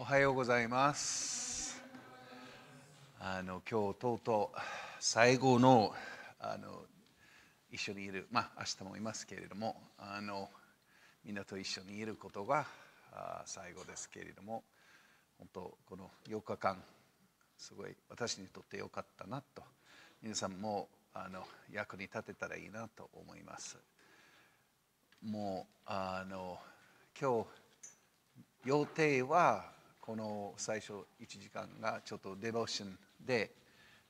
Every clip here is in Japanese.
おはようございますあの今日とうとう最後のあの一緒にいるまあ明日もいますけれどもあのみんなと一緒にいることが最後ですけれども本当この4日間すごい私にとって良かったなと皆さんもあの役に立てたらいいなと思いますもうあの今日予定はこの最初1時間がちょっとデボーションで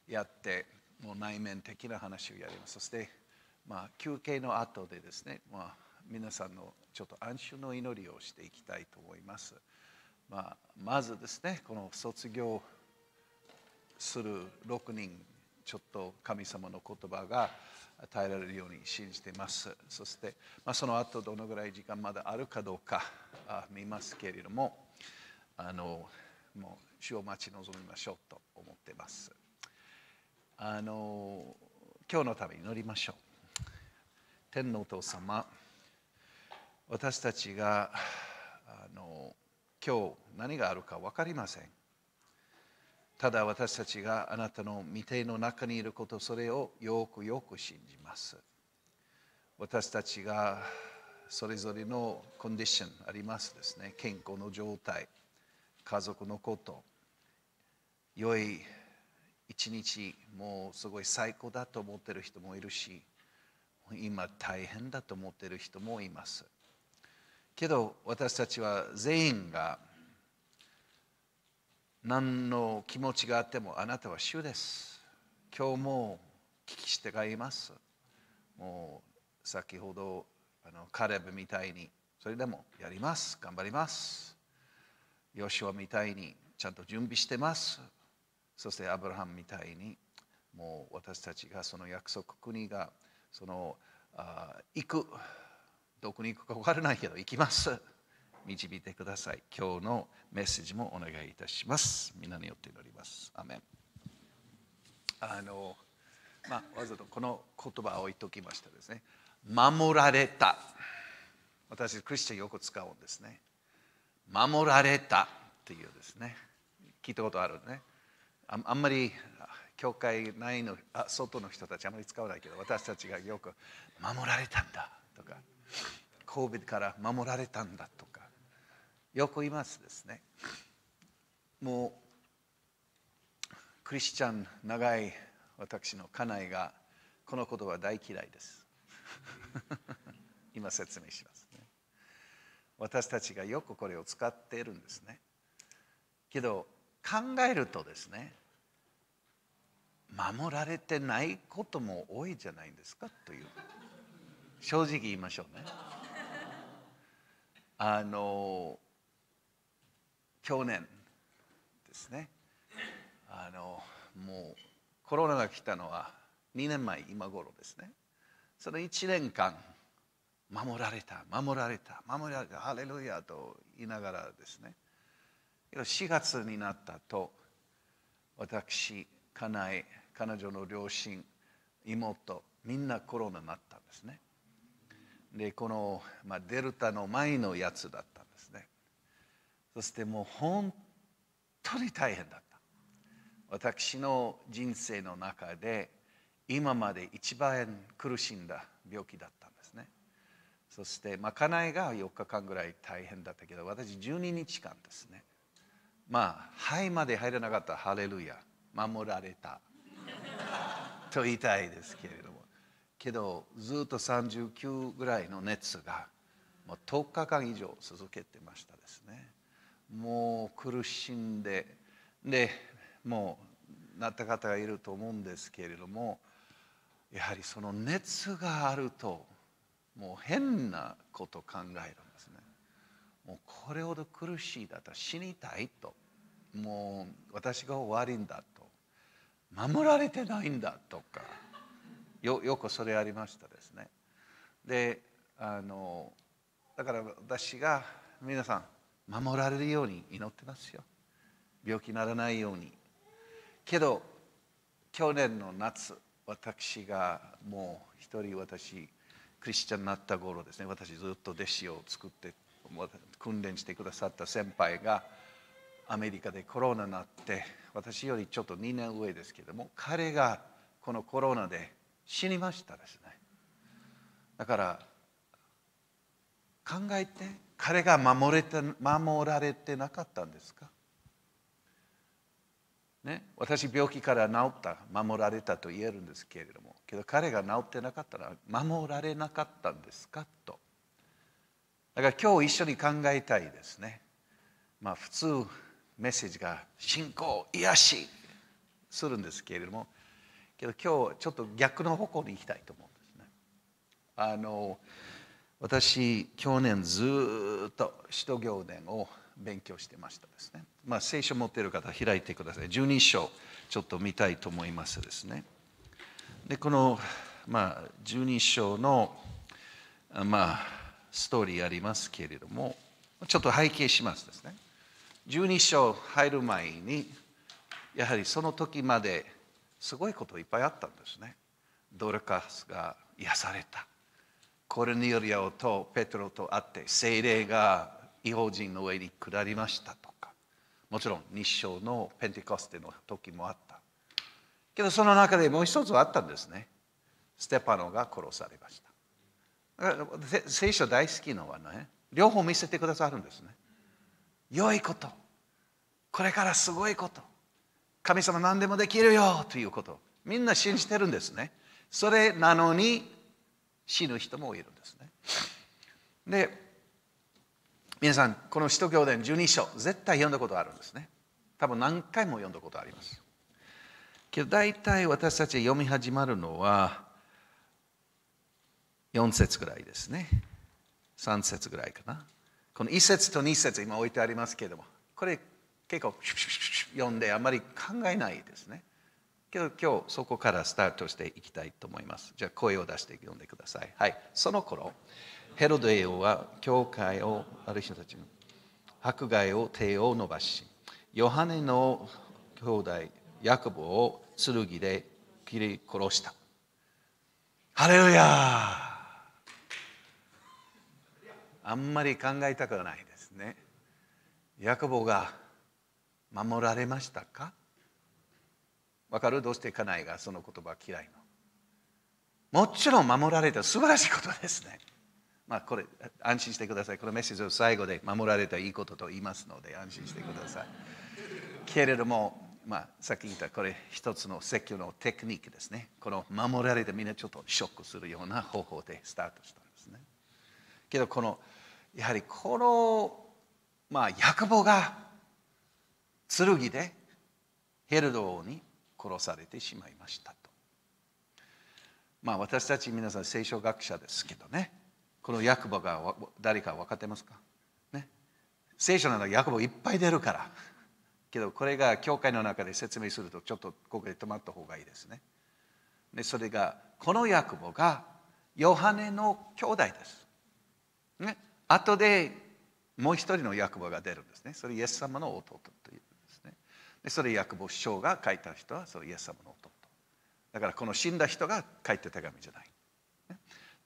やってもう内面的な話をやりますそして、まあ、休憩の後でですね、まあ、皆さんのちょっと安心の祈りをしていきたいと思います、まあ、まずですねこの卒業する6人ちょっと神様の言葉が与えられるように信じていますそして、まあ、その後どのぐらい時間まだあるかどうか見ますけれどもあのもう主を待ち望みましょうと思ってますあの今日のために祈りましょう天のお父様私たちがあの今日何があるか分かりませんただ私たちがあなたの未定の中にいることそれをよくよく信じます私たちがそれぞれのコンディションありますですね健康の状態家族のこと良い一日もうすごい最高だと思ってる人もいるし今大変だと思ってる人もいますけど私たちは全員が何の気持ちがあってもあなたは主です今日も聞き従いますもう先ほどあのカレブみたいにそれでもやります頑張りますヨシュアみたいにちゃんと準備してますそしてアブラハムみたいにもう私たちがその約束国がそのあ行くどこに行くか分からないけど行きます導いてください今日のメッセージもお願いいたしますみんなによって祈りますアメンあのまあわざとこの言葉を置いときましたですね守られた私クリスチャンよく使うんですね守られたていうですね聞いたことあるねああんまり教会内のあ外の人たちあまり使わないけど私たちがよく「守られたんだ」とか「神戸から守られたんだ」とかよく言いますですねもうクリスチャン長い私の家内がこの言葉大嫌いです 今説明します私たちがよくこれを使っているんですねけど考えるとですね守られてないことも多いじゃないですかという正直言いましょうねあの去年ですねあのもうコロナが来たのは2年前今頃ですねその1年間守られた守られた守られたハレルヤと言いながらですね4月になったと私家内彼女の両親妹みんなコロナになったんですねでこの、まあ、デルタの前のやつだったんですねそしてもう本当に大変だった私の人生の中で今まで一番苦しんだ病気だったそしてまかないが4日間ぐらい大変だったけど私12日間ですねまあ肺まで入らなかったハレルヤ守られた と言いたいですけれどもけどずっと39ぐらいの熱がもう10日間以上続けてましたですねもう苦しんででもうなった方がいると思うんですけれどもやはりその熱があるともう変なこと考えるんですねもうこれほど苦しいだったら死にたいともう私が終わりんだと守られてないんだとかよよくそれありましたですねであのだから私が皆さん守られるように祈ってますよ病気にならないようにけど去年の夏私がもう一人私クリスチャンになった頃ですね私ずっと弟子を作って訓練してくださった先輩がアメリカでコロナになって私よりちょっと2年上ですけども彼がこのコロナで死にましたですねだから考えて彼が守れて守られてなかったんですか、ね、私病気から治った守られたと言えるんですけれどもけど彼が治ってなかったら守られなかったんですかとだから今日一緒に考えたいですねまあ普通メッセージが信仰癒しするんですけれどもけど今日ちょっと逆の方向に行きたいと思うんですねあの私去年ずっと使徒行伝を勉強してましたですねまあ聖書持ってる方開いてください12章ちょっと見たいと思いますですねでこの、まあ、12章の、まあ、ストーリーありますけれどもちょっと背景しますですね12章入る前にやはりその時まですごいこといっぱいあったんですねドルカスが癒されたコルネリオとペトロと会って精霊が違法人の上に下りましたとかもちろん日章のペンテコステの時もあってけどその中でもう一つはあったんですねステパノが殺されましただから聖書大好きのはね両方見せてくださるんですね良いことこれからすごいこと神様何でもできるよということみんな信じてるんですねそれなのに死ぬ人もいるんですねで皆さんこの使徒行伝12章絶対読んだことあるんですね多分何回も読んだことありますけど大体私たち読み始まるのは4節ぐらいですね3節ぐらいかなこの1節と2節今置いてありますけどもこれ結構読んであまり考えないですねけど今日そこからスタートしていきたいと思いますじゃあ声を出して読んでくださいはいその頃ヘロデ王は教会をある人たちの迫害を手を伸ばしヨハネの兄弟ヤコブを剣で切り殺した。ハレルヤあんまり考えたくはないですね。ヤコブが守られましたかわかるどうして家内がその言葉嫌いのもちろん守られた素晴らしいことですね。まあこれ安心してください。このメッセージを最後で守られたいいことと言いますので安心してください。けれどもまあ、さっき言ったこれ一つの説教のテクニックですね。この守られてみんなちょっとショックするような方法でスタートしたんですね。けどこのやはりこの、まあ、役母が剣でヘルド王に殺されてしまいましたと。まあ私たち皆さん聖書学者ですけどねこの役母が誰か分かってますか、ね、聖書なら役母いっぱい出るから。けどこれが教会の中で説明するとちょっとここで止まった方がいいですね。でそれがこのヤクボがヨハネの兄弟です。ね、後でもう一人のヤクボが出るんですね。それイエス様の弟というんですね。でそれヤクボ匠が書いた人はそのイエス様の弟。だからこの死んだ人が書いた手紙じゃない。ね、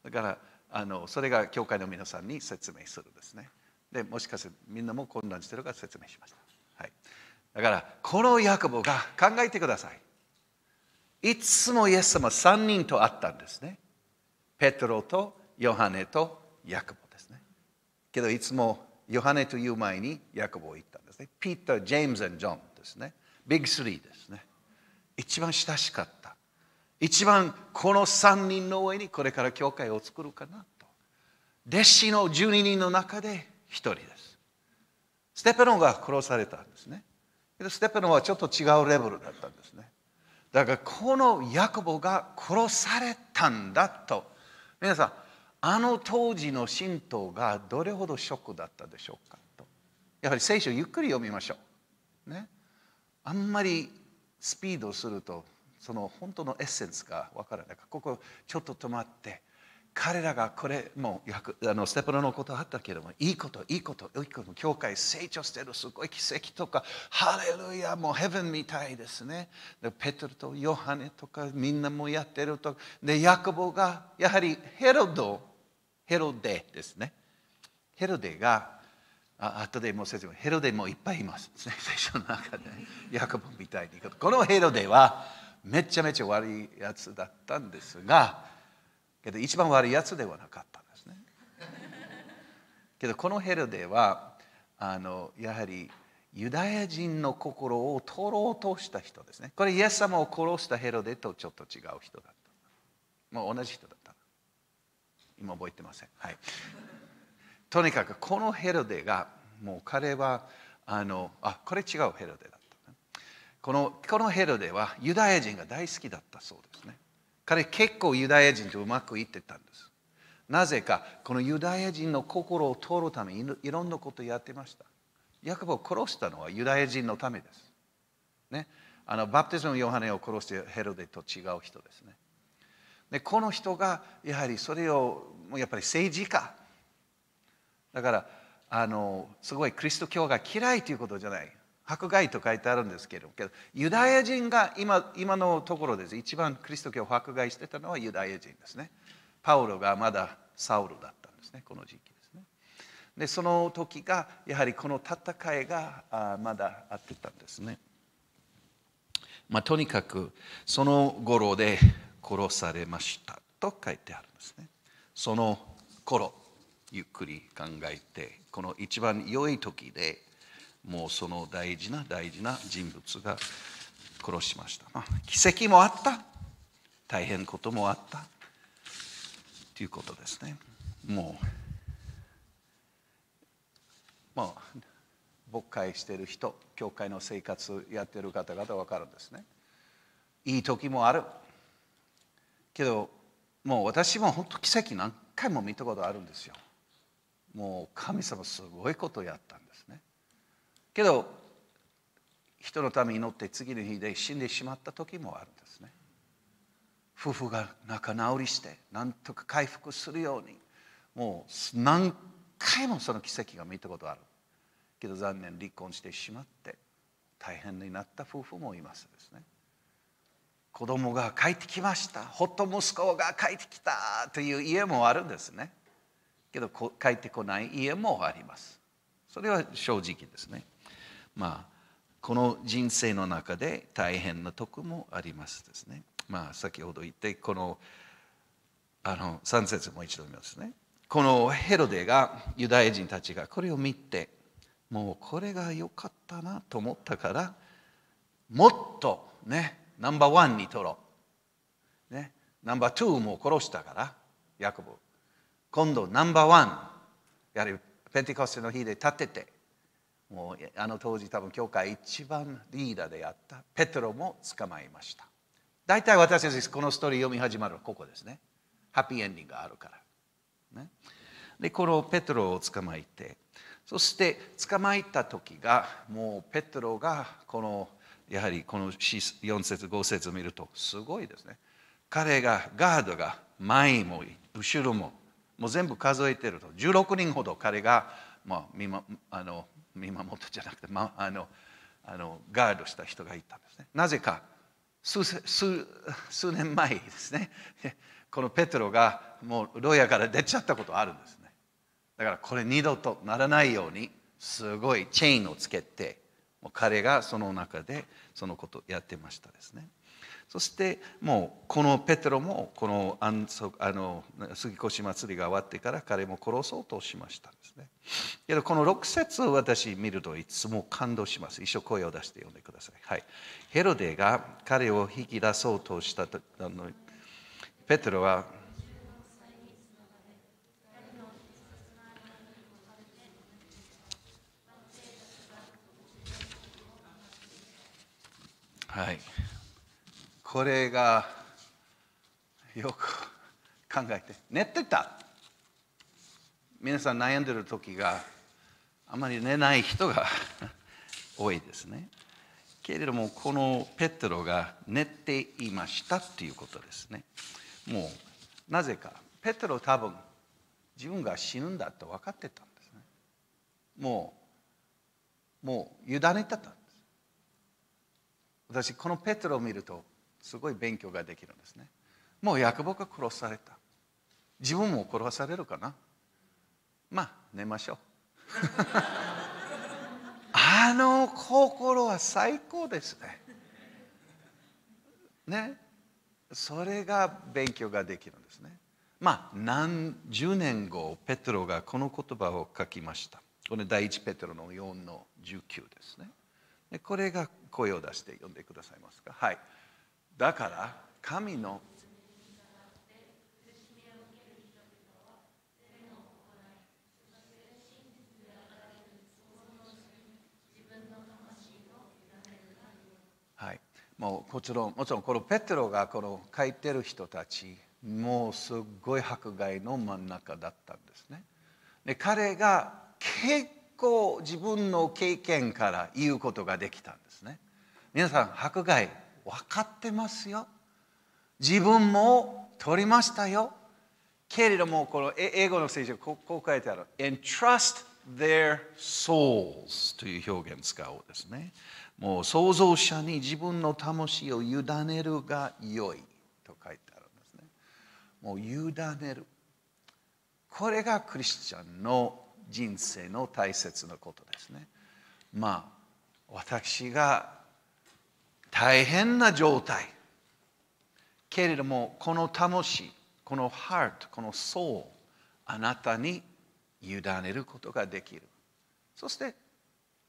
だからあのそれが教会の皆さんに説明するんですね。でもしかしてみんなも混乱してるから説明しました。だからこのヤコブが考えてくださいいつもイエス様3人と会ったんですねペトロとヨハネとヤコブですねけどいつもヨハネという前にヤコブを言ったんですねピーター・ジェームズ・ジョンですねビッグスリーですね一番親しかった一番この3人の上にこれから教会を作るかなと弟子の12人の中で1人ですステペロンが殺されたんですねけどステパノはちょっと違うレベルだったんですねだからこのヤコボが殺されたんだと皆さんあの当時の神道がどれほどショックだったでしょうかとやはり聖書ゆっくり読みましょうねあんまりスピードするとその本当のエッセンスがわからないからここちょっと止まって彼らがこれもうあのステパロのことあったけどもいいこといいこといいこと教会成長してるすごい奇跡とかハレルヤもうヘブンみたいですねでペトルとヨハネとかみんなもやってるとでヤコボがやはりヘロドヘロデですねヘロデがあ後でもう説明ヘロデもいっぱいいます 聖書の中で、ヤコボみたいにこのヘロデはめちゃめちゃ悪いやつだったんですがけど一番悪いやつではなかったんですね。けどこのヘロデはあのやはりユダヤ人の心を取ろうとした人ですね。これイエス様を殺したヘロデとちょっと違う人だった。もう同じ人だった。今覚えてません。はい、とにかくこのヘロデがもう彼はあのあこれ違うヘロデだった、このこのヘロデはユダヤ人が大好きだったそうですね。彼結構ユダヤ人とうまくいってたんですなぜかこのユダヤ人の心を通るためにいろんなことやってましたヤコブを殺したのはユダヤ人のためです、ね、あのバプテスマヨハネを殺してヘロデと違う人ですねでこの人がやはりそれをやっぱり政治家だからあのすごいキリスト教が嫌いということじゃない迫害と書いてあるんですけれどユダヤ人が今今のところです一番クリスト教を迫害してたのはユダヤ人ですねパウロがまだサウルだったんですねこの時期ですねでその時がやはりこの戦いがまだあってたんですねまあ、とにかくその頃で殺されましたと書いてあるんですねその頃ゆっくり考えてこの一番良い時でもうその大事な大事な人物が殺しました、まあ、奇跡もあった大変こともあったということですねもうまあ牧会してる人教会の生活やってる方々分かるんですねいい時もあるけどもう私も本当奇跡何回も見たことあるんですよもう神様すごいことやったんですねけど人のために祈って次の日で死んでしまった時もあるんですね夫婦が仲直りしてなんとか回復するようにもう何回もその奇跡が見たことあるけど残念離婚してしまって大変になった夫婦もいますですね子供が帰ってきましたほっと息子が帰ってきたという家もあるんですねけど帰ってこない家もありますそれは正直ですねまあ、この人生の中で大変なとこもありますですね。まあ、先ほど言ってこのあの3節もう一度見ますね。このヘロデがユダヤ人たちがこれを見てもうこれが良かったなと思ったからもっとねナンバーワンに取ろう、ね、ナンバーツーも殺したからヤコブ今度ナンバーワンやはりペンティコステの日で立ててもうあの当時多分教会一番リーダーであったペトロも捕まえました大体私たちこのストーリー読み始まるのはここですねハッピーエンディングがあるから、ね、でこのペトロを捕まえてそして捕まえた時がもうペトロがこのやはりこの4節5節を見るとすごいですね彼がガードが前も後ろももう全部数えてると16人ほど彼が、まあ、あの見守ってじゃなくて、ま、あのあのガードした人がいたんですねなぜか数数数年前ですね このペトロがもう牢屋から出ちゃったことあるんですねだからこれ二度とならないようにすごいチェーンをつけてもう彼がその中でそのことをやってましたですね。そしてもうこのペテロもこのあの杉越祭りが終わってから彼も殺そうとしましたんですね。けどこの6節を私見るといつも感動します。一生声を出して読んでください。はい、ヘロデが彼を引き出そうとしたとあのペテロははい。これがよく考えて寝てた皆さん悩んでる時があまり寝ない人が 多いですねけれどもこのペテロが寝ていましたっていうことですねもうなぜかペテロ多分自分が死ぬんだと分かってたんですねもうもう委ねてたんです私このペテロを見るとすごい勉強ができるんですねもう役場が殺された自分も殺されるかなまあ寝ましょう あの心は最高ですねねそれが勉強ができるんですねまあ何十年後ペトロがこの言葉を書きましたこれ第一ペトロの4の19ですねこれが声を出して読んでくださいますかはいだから神のはい、もうもちろんもちろんこのペテロがこの書いてる人たちもうすっごい迫害の真ん中だったんですね。で彼が結構自分の経験から言うことができたんですね。皆さん迫害分かってますよ自分も取りましたよけれどもこの英語の聖書こう書いてある entrust their souls という表現使おうですねもう創造者に自分の魂を委ねるが良いと書いてあるんですねもう委ねるこれがクリスチャンの人生の大切なことですねまあ私が大変な状態けれどもこの魂このハートこのソウあなたに委ねることができるそして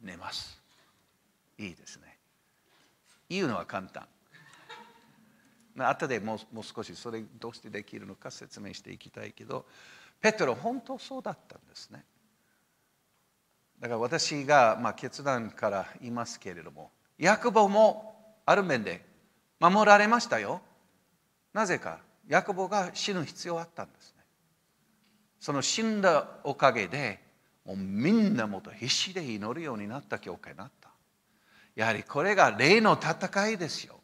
寝ますいいですね言うのは簡単後でもうもう少しそれどうしてできるのか説明していきたいけどペトロ本当そうだったんですねだから私が、まあ、決断から言いますけれどもヤクボもある面で守られましたよなぜかヤコボが死ぬ必要あったんですねその死んだおかげでもうみんなもっと必死で祈るようになった教会になったやはりこれが例の戦いですよ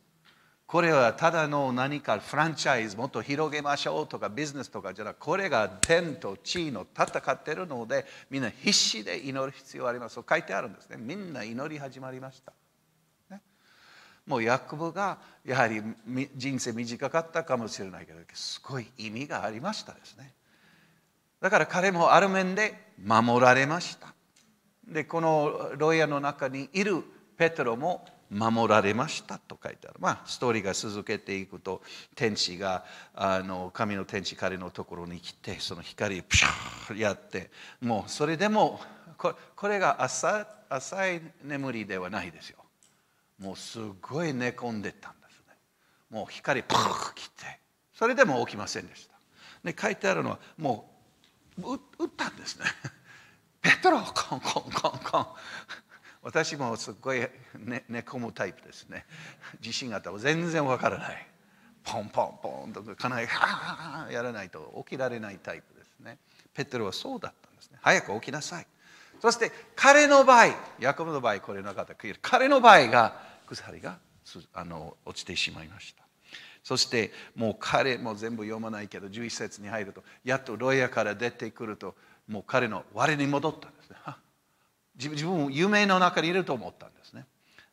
これはただの何かフランチャイズもっと広げましょうとかビジネスとかじゃなくこれが天と地の戦ってるのでみんな必死で祈る必要ありますと書いてあるんですねみんな祈り始まりましたもうヤコブがやはり人生短かったかもしれないけどすごい意味がありましたですねだから彼もある面で守られましたでこの牢屋の中にいるペトロも守られましたと書いてあるまあストーリーが続けていくと天使があの神の天使彼のところに来てその光をピシャーやってもうそれでもこれが浅い眠りではないですよもうすごい寝込んでたんですねもう光パーッ来てそれでも起きませんでしたで書いてあるのはもう打ったんですね ペトロコンコンコンコン私もすごい寝寝込むタイプですね地震があったら全然わからないポンポンポンとかなりやらないと起きられないタイプですねペトロはそうだったんですね早く起きなさいそして彼の場合ヤコブの場合これなかった彼の場合が鎖があの落ちてしまいましたそしてもう彼も全部読まないけど11節に入るとやっとロイヤから出てくるともう彼の我に戻ったんですね自分も夢の中にいると思ったんですね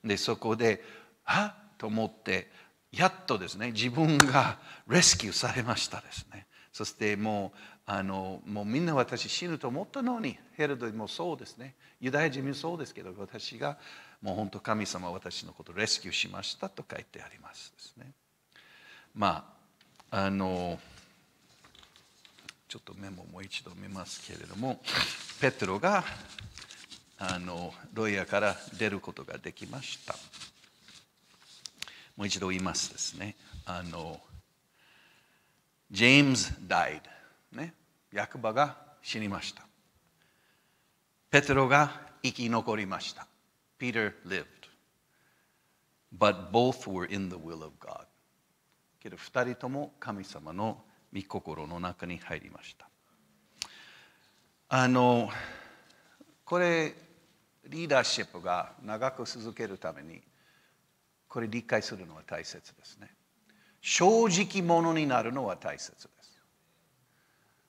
でそこではっと思ってやっとですね自分がレスキューされましたですねそしてもうあのもうみんな私死ぬと思ったのにヘルドもそうですねユダヤ人もそうですけど私がもう本当神様は私のことをレスキューしましたと書いてありますですね。まああのちょっとメモもう一度見ますけれどもペトロがあのロイヤから出ることができました。もう一度言いますですね。あのジェームズ・ダイド、ね、役場が死にました。ペトロが生き残りました。Peter lived. But both were in the will of God. けど二人とも神様の御心の中に入りました。あのこれリーダーシップが長く続けるためにこれ理解するのは大切ですね。正直者になるのは大切です。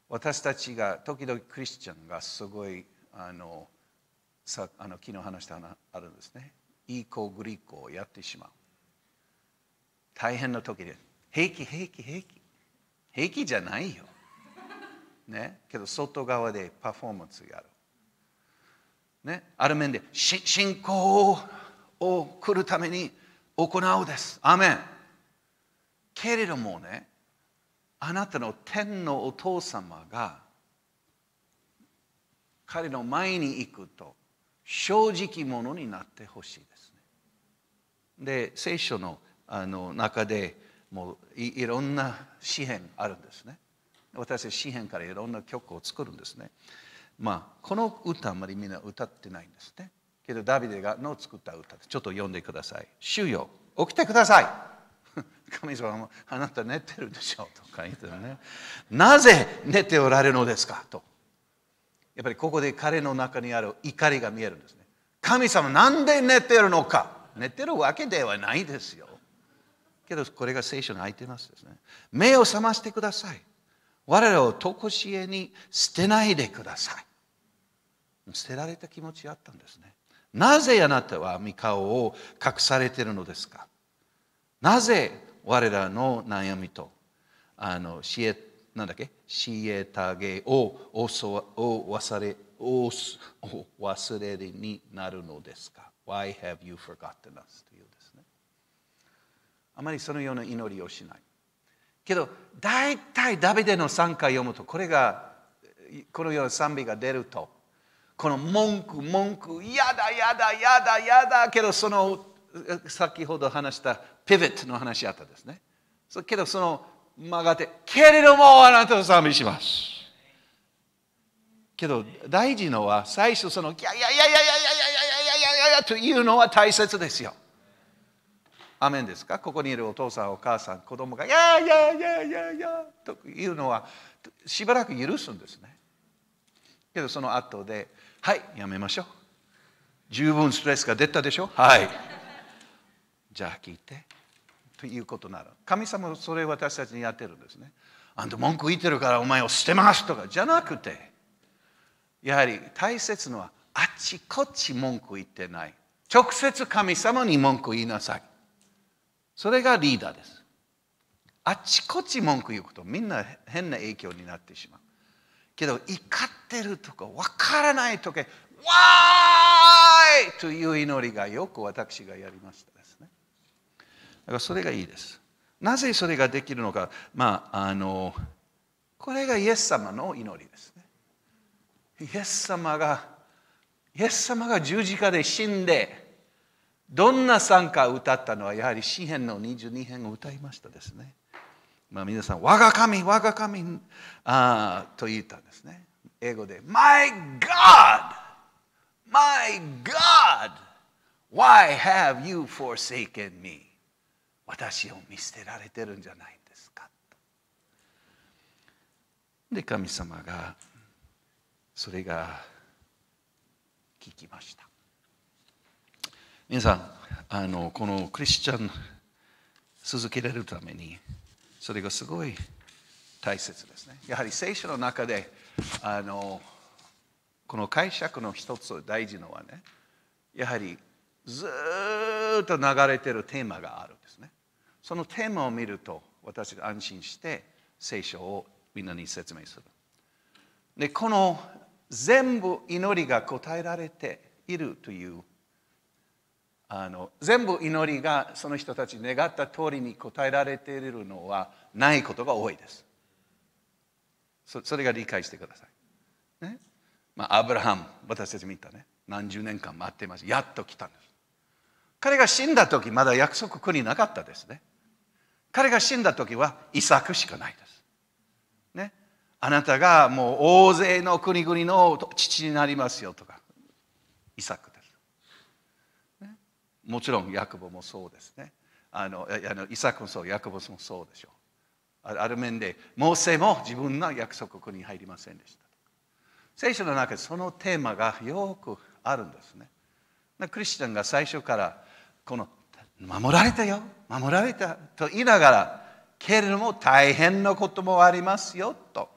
私たちが時々クリスチャンがすごいあのさあの昨日話したあるんですねいい子グリコをやってしまう大変な時で平気平気平気平気じゃないよ、ね、けど外側でパフォーマンスやる、ね、ある面で信仰を来るために行うですアメンけれどもねあなたの天のお父様が彼の前に行くと正直者になってほしいですね。で聖書のあの中でもういろんな詩篇あるんですね。私は詩篇からいろんな曲を作るんですね。まあこの歌あんまりみんな歌ってないんですね。けどダビデがの作った歌ちょっと読んでください。主よ起きてください 神様もあなた寝てるでしょうとか言ってね。なぜ寝ておられるのですかと。やっぱりここで彼の中にある怒りが見えるんですね。神様なんで寝てるのか寝てるわけではないですよ。けどこれが聖書に入ってますですね。目を覚ましてください。我らを常しえに捨てないでください。捨てられた気持ちがあったんですね。なぜあなたは御顔を隠されているのですかなぜ我らの悩みとあの知恵なんだっけシエタゲを忘れ忘れになるのですか ?Why have you forgotten us? というですね。あまりそのような祈りをしない。けど、大体ダビデの3回読むと、これが、このような賛美が出ると、この文句、文句、やだ、やだ、やだ、やだ、けど、その、先ほど話したピヴットの話あったですね。けど、その、曲がって、けれどもあなたを賛美します。けど大事のは最初その、いやいやいやいやいやいやいやいやいやというのは大切ですよ。アメンですかここにいるお父さんお母さん子供が「いやいやいやいやいや」というのはしばらく許すんですね。けどその後で「はいやめましょう」「十分ストレスが出たでしょはい」じゃあ聞いてということなら神様それ私たちにやってるんですねあんた文句言ってるからお前を捨てますとかじゃなくてやはり大切のはあっちこっち文句言ってない直接神様に文句言いなさいそれがリーダーですあっちこっち文句言うことみんな変な影響になってしまうけど怒ってるとか分からない時「わーい!」という祈りがよく私がやりましたですねだからそれがいいです。なぜそれができるのか、まあ、あのこれがイエス様の祈りですね。イエス様がイエス様が十字架で死んでどんな参歌を歌ったのはやはり詩編の22編を歌いましたですね。まあ、皆さん「我が神我が神あ」と言ったんですね。英語で「My God! My God! Why have you forsaken me?」私を見捨てられてるんじゃないんですかで神様がそれが聞きました皆さんあのこのクリスチャン続けられるためにそれがすごい大切ですねやはり聖書の中であのこの解釈の一つ大事のはねやはりずっと流れてるテーマがあるそのテーマを見ると私が安心して聖書をみんなに説明する。でこの全部祈りが答えられているというあの全部祈りがその人たち願った通りに答えられているのはないことが多いです。そそれが理解してください。ねまあ、アブラハム私たち見たね何十年間待っていますやっと来たんです。彼が死んだ時まだ約束国なかったですね。彼が死んだ時は遺作しかないです。ね、あなたがもう大勢の国々の父になりますよとか遺作です、ね。もちろんヤクボもそうですね。あのあのイサクもそうヤクボもそうでしょう。ある面でモーセも自分の約束国に入りませんでした。聖書の中でそのテーマがよくあるんですね。クリスチャンが最初からこの守られたよ守られたと言いながらけれども大変なこともありますよと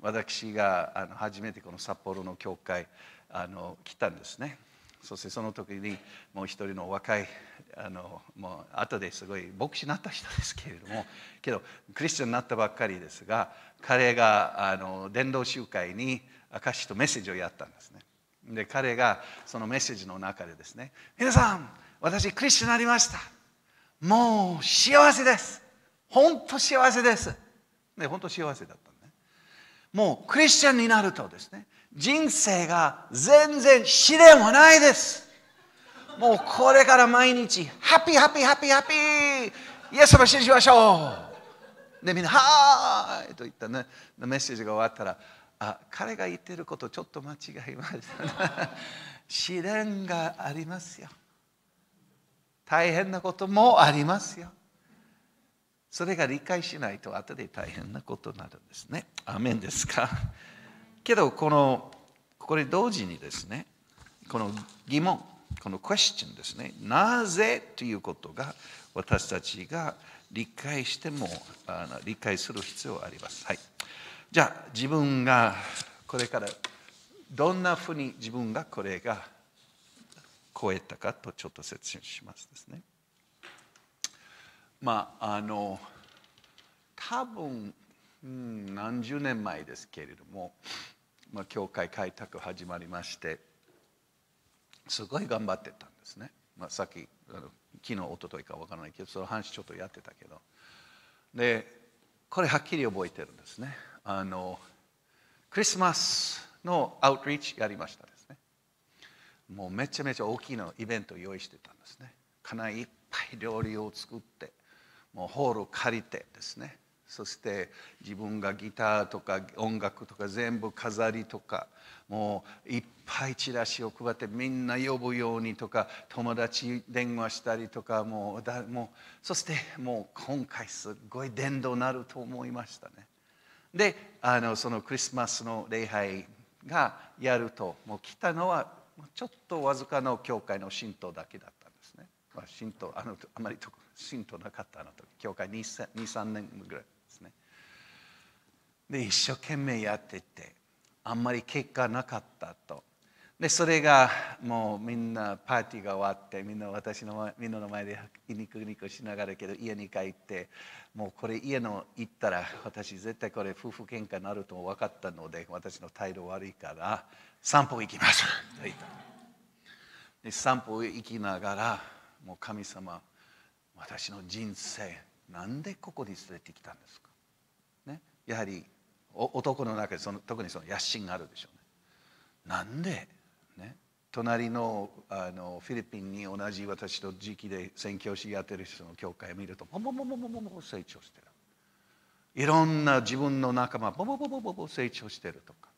私があの初めてこの札幌の教会あの来たんですねそしてその時にもう一人の若いあのもう後ですごい牧師になった人ですけれどもけどクリスチャンになったばっかりですが彼があの伝道集会に証しとメッセージをやったんですねで彼がそのメッセージの中でですね「皆さん私クリスチャンになりましたもう幸せです本当幸せですね本当幸せだったねもうクリスチャンになるとですね人生が全然試練はないですもうこれから毎日ハッピーハッピーハッピーハッピーイエス様信じましょうでみんな「はーい」と言ったねメッセージが終わったらあ彼が言ってることちょっと間違いました、ね、試練がありますよ大変なこともありますよ。それが理解しないと後で大変なことになるんですね。アメンですか。けどこのこれ同時にですねこの疑問このクエスチョンですねなぜということが私たちが理解してもあの理解する必要あります。はい、じゃあ自分がこれからどんなふうに自分がこれが超えたかとちょっと説明しますですね。まああの多分、うん、何十年前ですけれども、まあ、教会開拓始まりましてすごい頑張ってたんですね。まあ、さっきあの昨日一昨日か分からないけどその話ちょっとやってたけどでこれはっきり覚えてるんですねあのクリスマスのアウトリーチやりましたもうめちゃめちゃ大きなイベントを用意してたんですねかなりいっぱい料理を作ってもうホールを借りてですねそして自分がギターとか音楽とか全部飾りとかもういっぱいチラシを配ってみんな呼ぶようにとか友達電話したりとかもうだもうそしてもう今回すごい伝道なると思いましたね。であのそのクリスマスの礼拝がやるともう来たのはちょっとわずかの教会の信徒だけだったんですね。まあ、信徒あのあまり信徒なかったあの時教会23年ぐらいですね。で一生懸命やっててあんまり結果なかったと。でそれがもうみんなパーティーが終わってみんな私のみんなの前でいにくにくしながらけど家に帰ってもうこれ家の行ったら私絶対これ夫婦喧嘩になると分かったので私の態度悪いから散歩行きますと言ったで散歩行きながらもう神様私の人生なんでここに連れてきたんですか、ね、やはり男の中でその特にその野心があるでしょうねなんでね、隣のあのフィリピンに同じ私と時期で宣教師やってる人の教会を見るとボボボボボボボ成長してるいろんな自分の仲間ボボボボボボ成長してるとか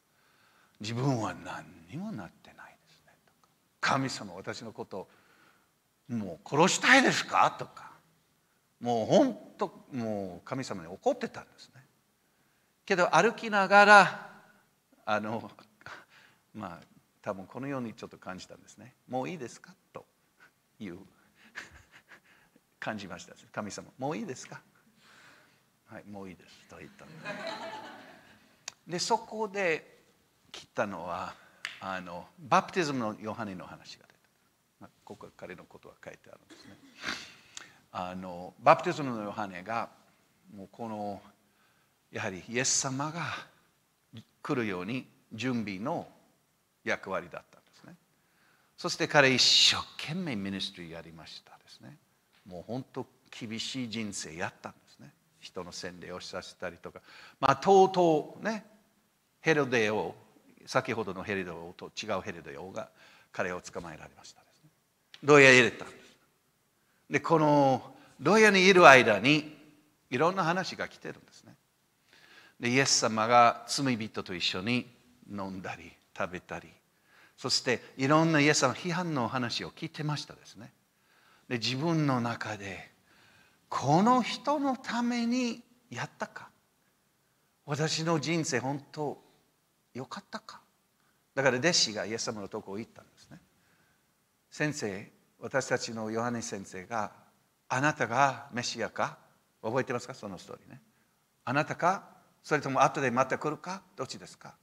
自分は何にもなってないですねとか神様私のこともう殺したいですかとかもう本当もう神様に怒ってたんですねけど歩きながらあのまあ多分このようにちょっと感じたんですねもういいですかという感じました神様もういいですかはいもういいですと言ったんででそこで切ったのはあのバプテズムのヨハネの話が出て、まあ、ここは彼のことが書いてあるんですねあのバプテズムのヨハネがもうこのやはりイエス様が来るように準備の役割だったんですねそして彼一生懸命ミニストリーやりましたですねもう本当厳しい人生やったんですね人の洗礼をさせたりとかまあとうとうねヘロデ王先ほどのヘロデ王と違うヘロデ王が彼を捕まえられましたですね牢屋入れたんですでこの牢屋にいる間にいろんな話が来てるんですねでイエス様が罪人と一緒に飲んだり食べたりそしていろんなイエス様の批判のお話を聞いてましたですねで自分の中でこの人のためにやったか私の人生本当よかったかだから弟子がイエス様のとこを行ったんですね先生私たちのヨハネ先生があなたがメシアか覚えてますかそのストーリーねあなたかそれとも後でまた来るかどっちですか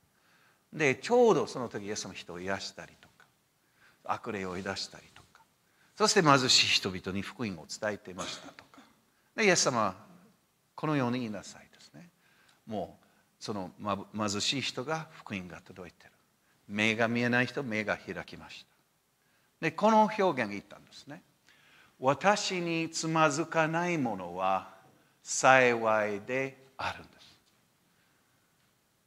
でちょうどその時イエスの人を癒したりとか悪霊を出したりとかそして貧しい人々に福音を伝えていましたとかでイエス様はこのように言いなさいですねもうその貧しい人が福音が届いてる目が見えない人目が開きましたでこの表現言ったんですね私につまずかないものは幸いであるん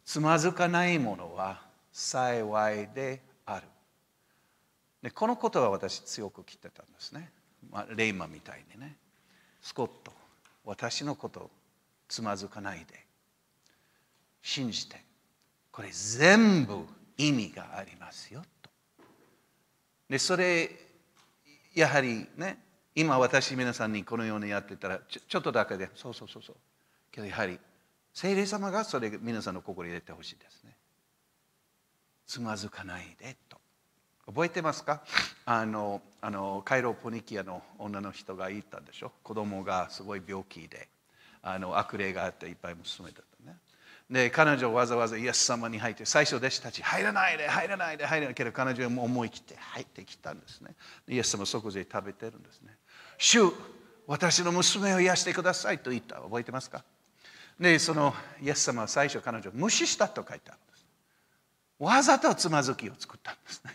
つまずかないものは幸いであるでこのことは私強く切ってたんですね、まあ、レイマみたいにねスコット私のことつまずかないで信じてこれ全部意味がありますよとでそれやはりね今私皆さんにこのようにやってたらちょっとだけでそうそうそうそうけどやはり精霊様がそれ皆さんの心に入れてほしいですねつまずかないでと覚えてますか あのあのカイロポニキアの女の人が言ったんでしょ子供がすごい病気であの悪霊があっていっぱい娘だったねで彼女わざわざイエス様に入って最初弟子たち入らないで入らないで入らないけど彼女はもう思い切って入ってきたんですねイエス様即時食べてるんですね主私の娘を癒してくださいと言った覚えてますかでそのイエス様は最初彼女を無視したと書いてあるんですわざとつまずきを作ったんですね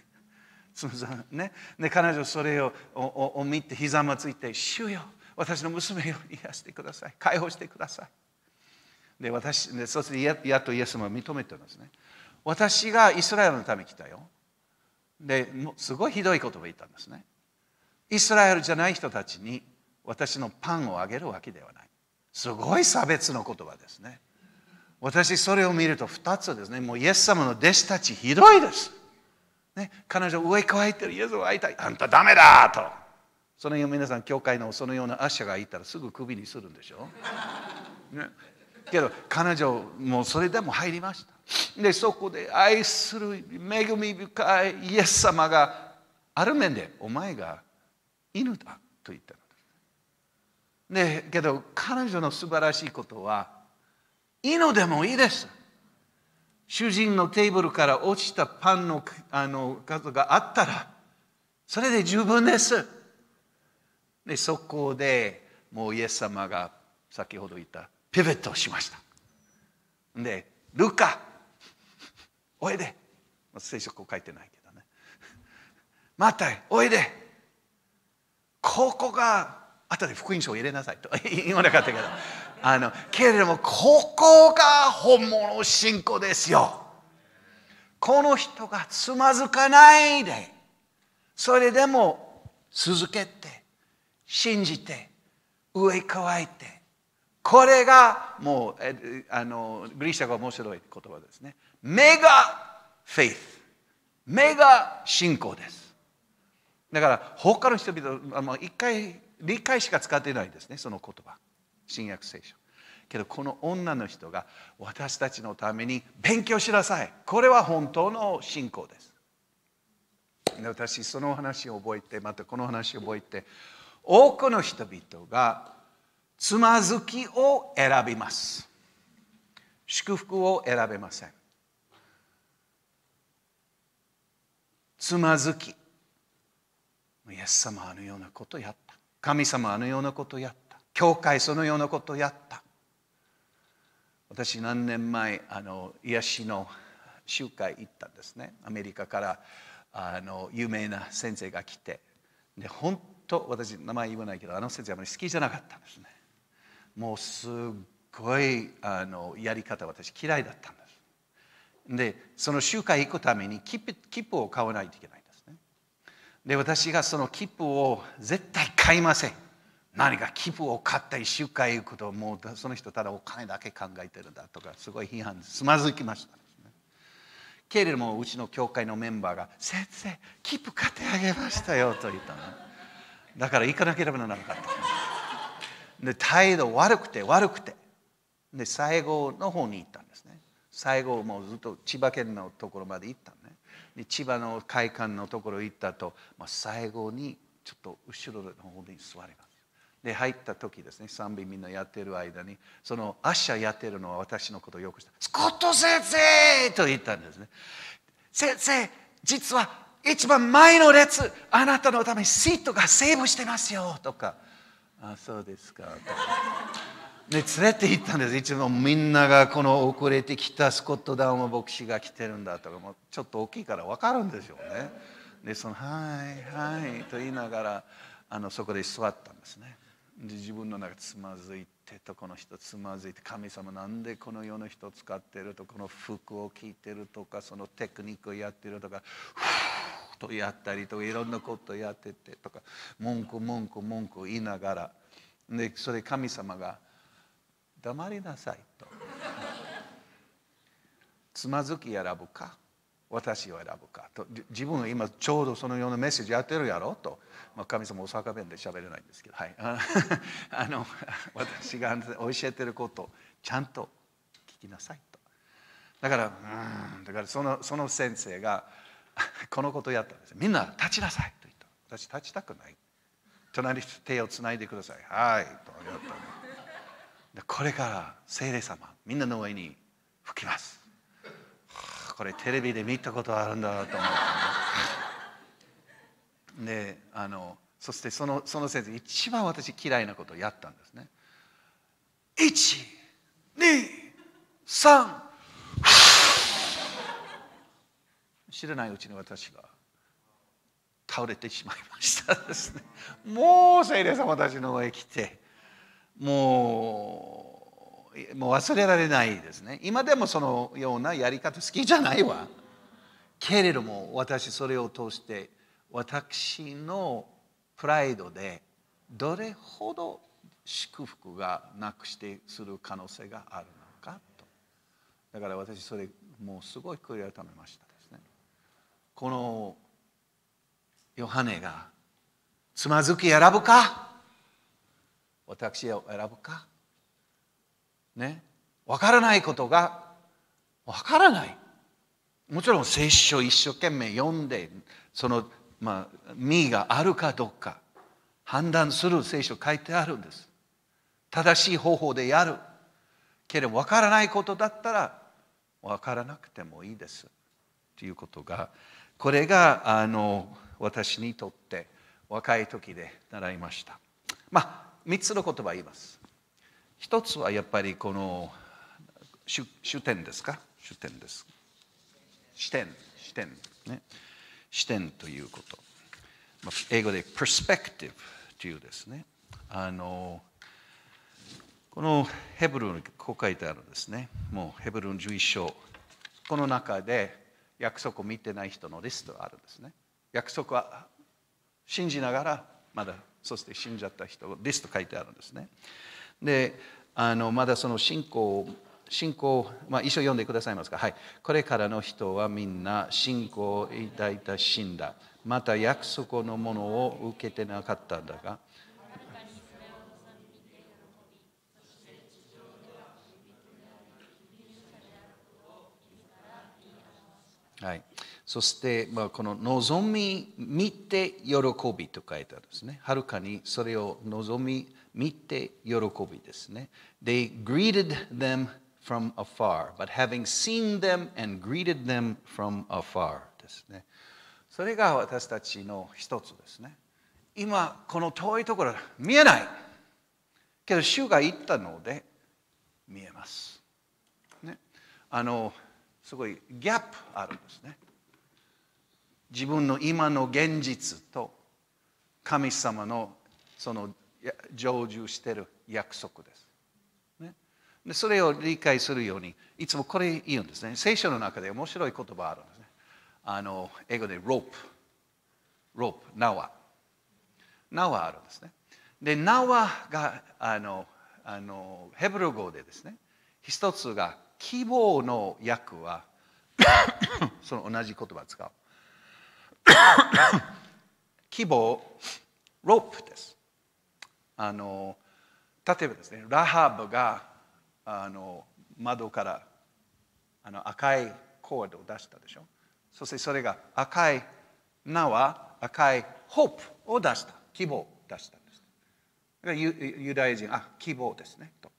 ね、で彼女それをを見てひざまついて「主よ私の娘を癒してください解放してください」で私でそしてややっとイエス様は認めてるんですね私がイスラエルのために来たよですごいひどい言葉言ったんですねイスラエルじゃない人たちに私のパンをあげるわけではないすごい差別の言葉ですね。私それを見ると2つですね。もうイエス様の弟子たちひどいです。ね、彼女上乾えてるイエスを会いたい。あんたダメだと。そのよう皆さん、教会のそのようなアッシャがいたらすぐクビにするんでしょ。ね、けど彼女もうそれでも入りました。で、そこで愛する恵み深いイエス様がある面でお前が犬だと言ったね、けど彼女の素晴らしいことは犬でもいいです。主人のテーブルから落ちたパンのあの数があったらそれで十分です。でそこでもうイエス様が先ほど言ったピベットしました。でルカおいで聖書こう書いてないけどね。マタイおいでここが後で福音書を入れなさいと 言わなかったけどあのけれどもここが本物信仰ですよこの人がつまずかないでそれでも続けて信じて上乾いてこれがもうあのグリシャが面白い言葉ですね目がフェイス目が信仰ですだから他の人々一回理解しか使ってないですねその言葉新約聖書けどこの女の人が私たちのために勉強しなさいこれは本当の信仰です私その話を覚えてまたこの話を覚えて多くの人々がつまずきを選びます祝福を選べませんつまずきイエス様あのようなことやっ神様あのようなことをやった教会そのようなことをやった私何年前あの癒しの集会行ったんですねアメリカからあの有名な先生が来てで本当私名前言わないけどあの先生あまり好きじゃなかったんですねもうすっごいあのやり方私嫌いだったんですでその集会行くために切符を買わないといけないで私がその切符を絶対買いません何か切符を買った1週間行くともうその人ただお金だけ考えてるんだとかすごい批判つまずきました、ね、けれどもうちの教会のメンバーが「先生切符買ってあげましたよ」と言ったのだから行かなければならなかったで態度悪くて悪くてで最後の方に行ったんですね最後もうずっと千葉県のところまで行った千葉の会館のところ行ったと、まあ、最後にちょっと後ろの方に座りますで入った時ですね賛美みんなやってる間にそのアッシャーやってるのは私のことをよくした「スコット先生!」と言ったんですね先生実は一番前の列あなたのためにシートがセーブしてますよとかあそうですかとかで連れて行ったんですいつもみんながこの遅れてきたスコット・ダウン牧師が来てるんだとかもちょっと大きいから分かるんですよねでその「はいはい」と言いながらあのそこで座ったんですねで自分の中つまずいてとこの人つまずいて神様なんでこの世の人使ってるとこの服を着てるとかそのテクニックをやってるとかふーとやったりとかいろんなことやっててとか文句文句文句言いながらでそれ神様が「黙りなさいとつまずき選ぶか私を選ぶかと自分は今ちょうどそのようなメッセージやってるやろと、まあ、神様大阪弁で喋れないんですけど、はい、あの私が教えてることをちゃんと聞きなさいとだからうんだからそのその先生が このことやったんですみんな立ちなさいと言った私立ちたくない隣手をつないでくださいはいとやった、これから聖霊様みんなの上に吹きます、これテレビで見たことあるんだと思って、ね、であのそしてそのその先生一番私嫌いなことをやったんですね123知らないうちに私が倒れてしまいましたですねもう聖霊様たちの上に来てもうもう忘れられないですね今でもそのようなやり方好きじゃないわけれども私それを通して私のプライドでどれほど祝福がなくしてする可能性があるのかとだから私それもうすごい悔い改めましたですねこのヨハネがつまずき選ぶか私を選ぶかね分からないことが分からないもちろん聖書一生懸命読んでそのまあ身があるかどうか判断する聖書書いてあるんです正しい方法でやるけれど分からないことだったら分からなくてもいいですということがこれがあの私にとって若い時で習いました。まあ3つの言葉言います。1つはやっぱりこの主主点ですか主点です。視点、視点、ね。視点ということ。まあ、英語で perspective というですね。あのこのヘブルにこう書いてあるんですね。もうヘブルの11章。この中で約束を見てない人のリストがあるんですね。約束は信じながらまだそして死んじゃった人ですと書いてあるんですねであのまだその信仰信仰、まあ、一緒読んでくださいますか、はい、これからの人はみんな信仰を抱いた死んだまた約束のものを受けてなかったんだがはいそして、まあ、この望み見て喜びと書いてあるんですね。はるかにそれを望み見て喜びですね。They greeted them from afar, but having seen them and greeted them from afar ですね。それが私たちの一つですね。今、この遠いところ、見えない。けど、主が言ったので、見えます。ね、あの、すごいギャップあるんですね。自分の今の現実と神様のその成就している約束です。ね、でそれを理解するようにいつもこれ言うんですね。聖書の中で面白い言葉あるんですね。あの英語でロープ、ロープ、縄。縄あるんですね。で、縄があのあのヘブル語でですね、一つが希望の訳は その同じ言葉を使う。希 望ロープですあの例えばですねラハブがあの窓からあの赤いコードを出したでしょそしてそれが赤い縄赤いホープを出した希望を出したんですユユダヤ人あ希望ですねと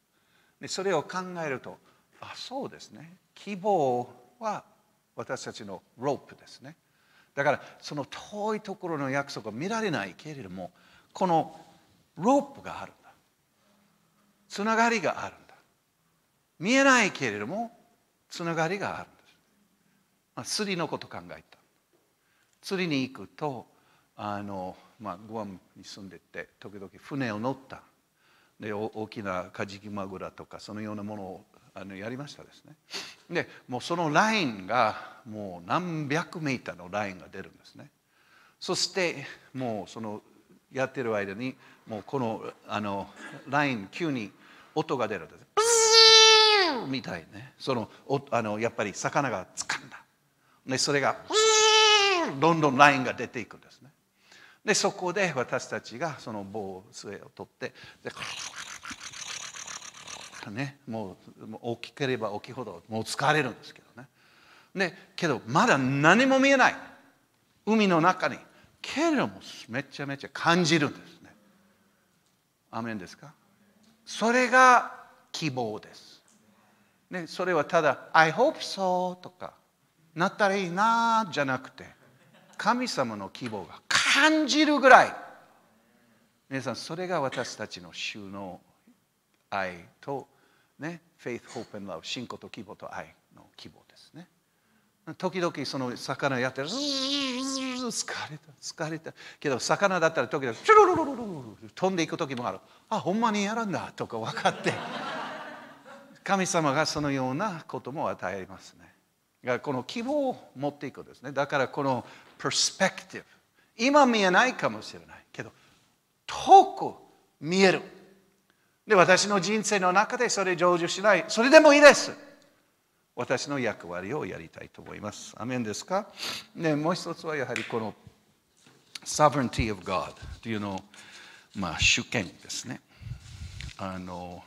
でそれを考えるとあそうですね希望は私たちのロープですねだからその遠いところの約束は見られないけれどもこのロープがあるんだつながりがあるんだ見えないけれどもつながりがあるんです、まあ、釣りのこと考えた釣りに行くとあの、まあ、グアムに住んでて時々船を乗ったで大きなカジキマグラとかそのようなものをあのやりましたですねでもうそのラインがもう何百メーターのラインが出るんですねそしてもうそのやってる間にもうこのあのライン急に音が出るんですブーみたいねそのおあのやっぱり魚が掴んだでそれがブーどんどんラインが出ていくんですねでそこで私たちがその棒杖を取ってでカラカラねもう大きければ大きいほどもう疲れるんですけどねねけどまだ何も見えない海の中にけれどもめちゃめちゃ感じるんですねアメンですかそれが希望です、ね、それはただ「I hope so」とか「なったらいいな」じゃなくて神様の希望が感じるぐらい皆さんそれが私たちの収の愛とね、faith, hope and love 信仰と希望と愛の希望ですね時々その魚やってる疲れた疲れたけど魚だったら時々チュルルルルル飛んでいく時もあるあほんまにやるんだとか分かって神様がそのようなことも与えますねがこの希望を持っていくですねだからこの p e r s p e c 今見えないかもしれないけど遠く見えるで、私の人生の中でそれ成就しない。それでもいいです。私の役割をやりたいと思います。アメンですか、ね、もう一つはやはりこの sovereignty of God というのを、まあ、主権ですね。あの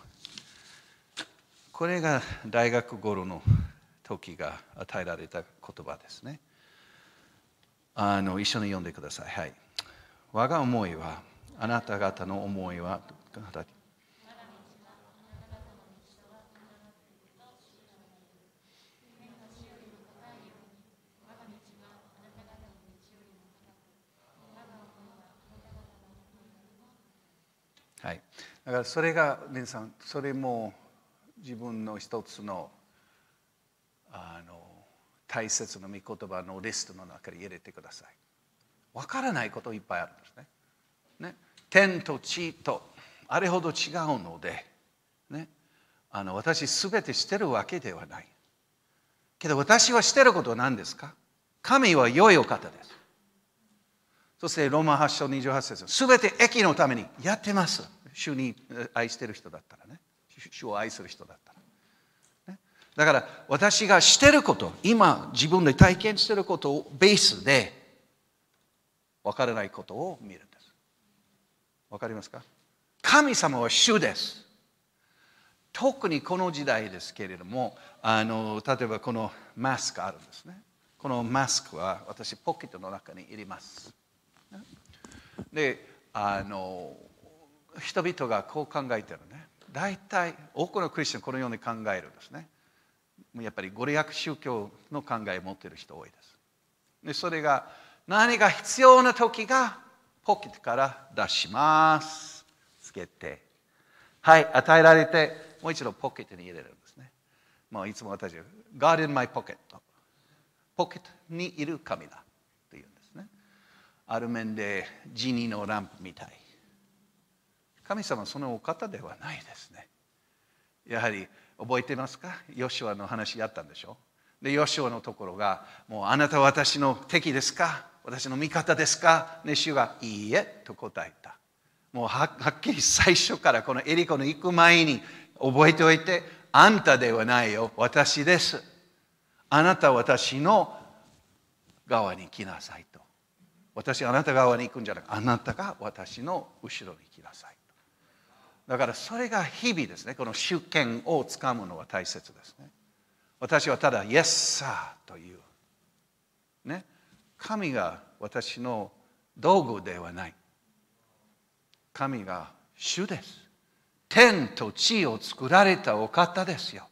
これが大学頃の時が与えられた言葉ですね。あの一緒に読んでください。はい。我が思いはあなた方の思いははい、だからそれが皆さんそれも自分の一つのあの大切な御言葉のリストの中に入れてください。わからないこといっぱいあるんですね。ね天と地とあれほど違うので、ね、あの私全てしてるわけではない。けど私はしてることは何ですか神は良いお方です。そしてローマ8章28節すべて駅のためにやってます。主に愛してる人だったらね。主を愛する人だったら。ね、だから私がしてること、今自分で体験してることをベースで分からないことを見るんです。分かりますか神様は主です。特にこの時代ですけれども、あの例えばこのマスクあるんですね。このマスクは私ポケットの中に入れます。であの人々がこう考えてるね大体多くのクリスチャンこのように考えるんですねやっぱりご利益宗教の考えを持っている人多いですでそれが何が必要な時がポケットから出しますつけてはい与えられてもう一度ポケットに入れるんですねもういつも私は God in my pocket ポケットにいる神だアルメンでジニのランプみたい神様そのお方ではないですねやはり覚えてますかヨシュアの話やったんでしょでヨシュアのところが「もうあなたは私の敵ですか私の味方ですか?」ね主が「いいえ」と答えたもうはっきり最初からこのエリコの行く前に覚えておいて「あんたではないよ私です」あなたは私の側に来なさいと私あなた側に行くんじゃなくあなたが私の後ろに行きなさいだからそれが日々ですねこの主権をつかむのは大切ですね私はただ「イエス r というね神が私の道具ではない神が主です天と地を作られたお方ですよ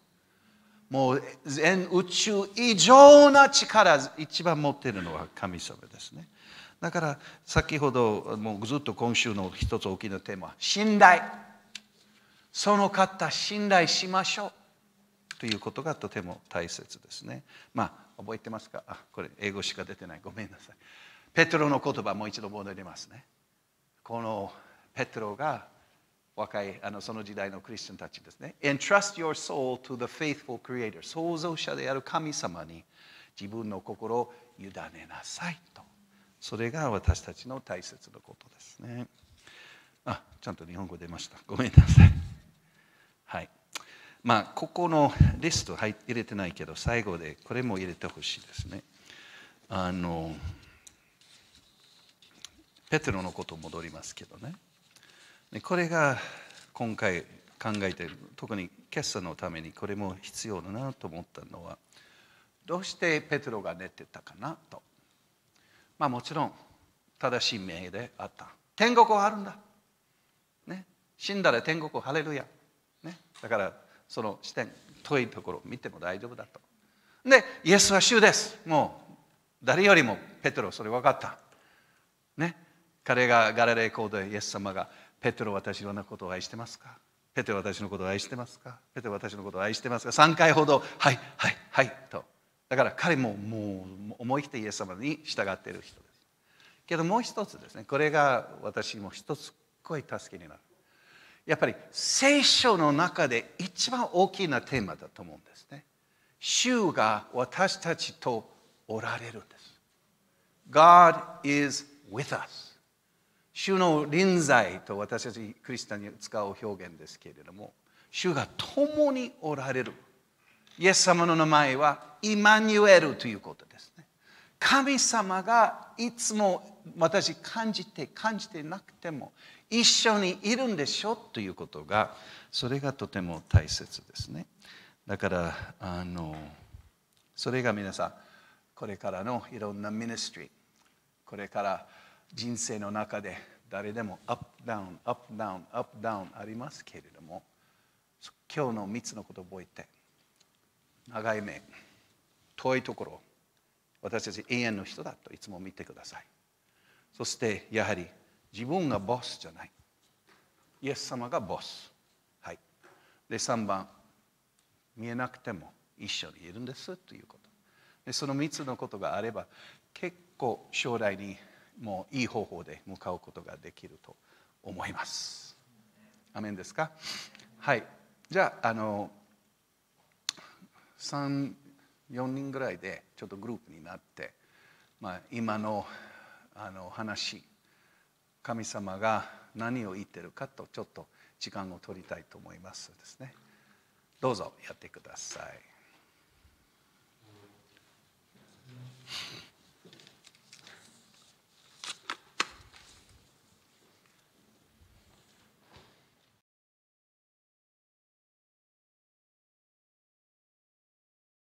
もう全宇宙以上な力一番持っているのは神様ですねだから先ほどもうずっと今週の一つ大きなテーマ信頼その方信頼しましょうということがとても大切ですねまあ覚えてますかあこれ英語しか出てないごめんなさいペトロの言葉もう一度戻りますねこのペトロが若いあのその時代のクリスチャンたちですね。Entrust your soul to the faithful creator 創造者である神様に自分の心を委ねなさいと。それが私たちの大切なことですねあちゃんと日本語出ましたごめんなさい はいまあここのリスト入れてないけど最後でこれも入れてほしいですねあのペテロのこと戻りますけどねこれが今回考えている特に決算のためにこれも必要だなと思ったのはどうしてペテロが寝てたかなとまあもちろん正しい名義であった天国はあるんだ、ね、死んだら天国ハレルや。ね、だからその視点遠いところ見ても大丈夫だとでイエスは主ですもう誰よりもペテロそれ分かったね彼がガレレー行動でイエス様がペテロ私のようなことを愛してますかペテロ私のことを愛してますかペテロ私のことを愛してますか3回ほどはいはいはいとだから彼ももう思い切ってイエス様に従っている人です。けどもう一つですねこれが私も一つっごい助けになる。やっぱり聖書の中で一番大きなテーマだと思うんですね。主が私たちとおられるんです。God is with us. 主の臨在と私たちクリスタに使う表現ですけれども、主が共におられる。イエス様の名前はイマニュエルということですね神様がいつも私感じて感じてなくても一緒にいるんでしょということがそれがとても大切ですねだからあのそれが皆さんこれからのいろんなミニストリーこれから人生の中で誰でもアップダウンアップダウンアップダウンありますけれども今日の3つのことを覚えて長い目遠いところ私たち永遠の人だといつも見てくださいそしてやはり自分がボスじゃないイエス様がボスはいで3番見えなくても一緒にいるんですということでその3つのことがあれば結構将来にもういい方法で向かうことができると思います。アメンですかはいじゃああの3 4人ぐらいでちょっとグループになって、まあ、今のあの話神様が何を言ってるかとちょっと時間を取りたいと思いますですねどうぞやってください。